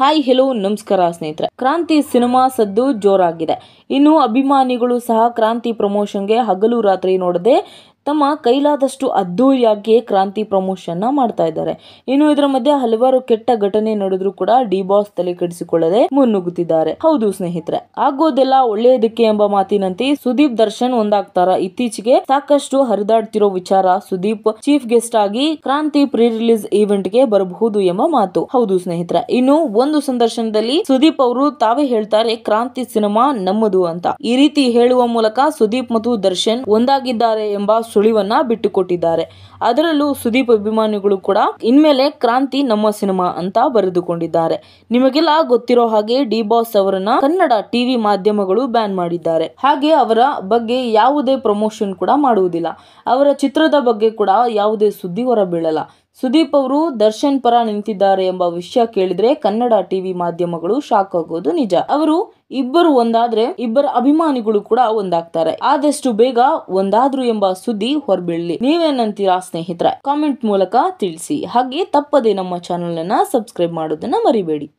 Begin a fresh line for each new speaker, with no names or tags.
hi hello ನಮಸ್ಕಾರ ಸ್ನೇಹಿತರೆ ಕ್ರಾಂತಿ ಸಿನಿಮಾ ಸದ್ದು ಜೋರಾಗಿದೆ ಇನ್ನು ಅಭಿಮಾನಿಗಳು ಸಹ ಕ್ರಾಂತಿ ಪ್ರಮೋಷನ್ಗೆ ಹಗಲು ರಾತ್ರಿ ನೋಡದೆ ತಮ್ಮ ಕೈಲಾದಷ್ಟು ಅದ್ದೂರಿಯಾಗಿ ಕ್ರಾಂತಿ ಪ್ರಮೋಷನ್ನ ಮಾಡ್ತಾ ಇದ್ದಾರೆ ಇನ್ನು ಇದರ ಮಧ್ಯೆ ಹಲವಾರು ಕೆಟ್ಟ ಘಟನೆ ನಡೆದ್ರು ಕೂಡ ಡಿ ಬಾಸ್ ತಲೆ ಕೆಡಿಸಿಕೊಳ್ಳದೆ ಮುನ್ನುಗ್ಗುತ್ತಿದ್ದಾರೆ ಹೌದು ಸ್ನೇಹಿತರೆ ಆಗೋದೆಲ್ಲ ಒಳ್ಳೆಯದಕ್ಕೆ ಎಂಬ ಮಾತಿನಂತೆ ಸುದೀಪ್ ದರ್ಶನ್ ಒಂದಾಗ್ತಾರ ಇತ್ತೀಚೆಗೆ ಸಾಕಷ್ಟು ಹರಿದಾಡ್ತಿರೋ ವಿಚಾರ ಸುದೀಪ್ ಚೀಫ್ ಗೆಸ್ಟ್ ಆಗಿ ಕ್ರಾಂತಿ ಪ್ರೀ ರಿಲೀಸ್ ಈವೆಂಟ್ ಗೆ ಬರಬಹುದು ಎಂಬ ಮಾತು ಹೌದು ಸ್ನೇಹಿತರೆ ಇನ್ನು ಒಂದು ಸಂದರ್ಶನದಲ್ಲಿ ಸುದೀಪ್ ಅವರು ತಾವೇ ಹೇಳ್ತಾರೆ ಕ್ರಾಂತಿ ಸಿನಿಮಾ ನಮ್ಮದು ಅಂತ ಈ ರೀತಿ ಹೇಳುವ ಮೂಲಕ ಸುದೀಪ್ ಮತ್ತು ದರ್ಶನ್ ಒಂದಾಗಿದ್ದಾರೆ ಎಂಬ ಸುಳಿವನ್ನ ಬಿಟ್ಟುಕೊಟ್ಟಿದ್ದಾರೆ ಅದರಲ್ಲೂ ಸುದೀಪ್ ಅಭಿಮಾನಿಗಳು ಕೂಡ ಇನ್ಮೇಲೆ ಕ್ರಾಂತಿ ನಮ್ಮ ಸಿನಿಮಾ ಅಂತ ಬರೆದುಕೊಂಡಿದ್ದಾರೆ ನಿಮಗೆಲ್ಲ ಗೊತ್ತಿರೋ ಹಾಗೆ ಡಿ ಬಾಸ್ ಅವರನ್ನ ಕನ್ನಡ ಟಿವಿ ಮಾಧ್ಯಮಗಳು ಬ್ಯಾನ್ ಮಾಡಿದ್ದಾರೆ ಹಾಗೆ ಅವರ ಬಗ್ಗೆ ಯಾವುದೇ ಪ್ರಮೋಷನ್ ಕೂಡ ಮಾಡುವುದಿಲ್ಲ ಅವರ ಚಿತ್ರದ ಬಗ್ಗೆ ಕೂಡ ಯಾವುದೇ ಸುದ್ದಿ ಹೊರಬೀಳಲ್ಲ ಸುದೀಪ್ ಅವರು ದರ್ಶನ್ ಪರ ನಿಂತಿದ್ದಾರೆ ಎಂಬ ವಿಷಯ ಕೇಳಿದ್ರೆ ಕನ್ನಡ ಟಿವಿ ಮಾಧ್ಯಮಗಳು ಶಾಕ್ ಆಗೋದು ನಿಜ ಅವರು ಇಬ್ಬರು ಒಂದಾದ್ರೆ ಇಬ್ಬರ ಅಭಿಮಾನಿಗಳು ಕೂಡ ಒಂದಾಗ್ತಾರೆ ಆದಷ್ಟು ಬೇಗ ಒಂದಾದ್ರು ಎಂಬ ಸುದ್ದಿ ಹೊರಬೀಳಲಿ ನೀವೇನಂತೀರಾ ಸ್ನೇಹಿತರ ಕಾಮೆಂಟ್ ಮೂಲಕ ತಿಳಿಸಿ ಹಾಗೆ ತಪ್ಪದೆ ನಮ್ಮ ಚಾನೆಲ್ ಅನ್ನ ಸಬ್ಸ್ಕ್ರೈಬ್ ಮಾಡೋದನ್ನ ಮರಿಬೇಡಿ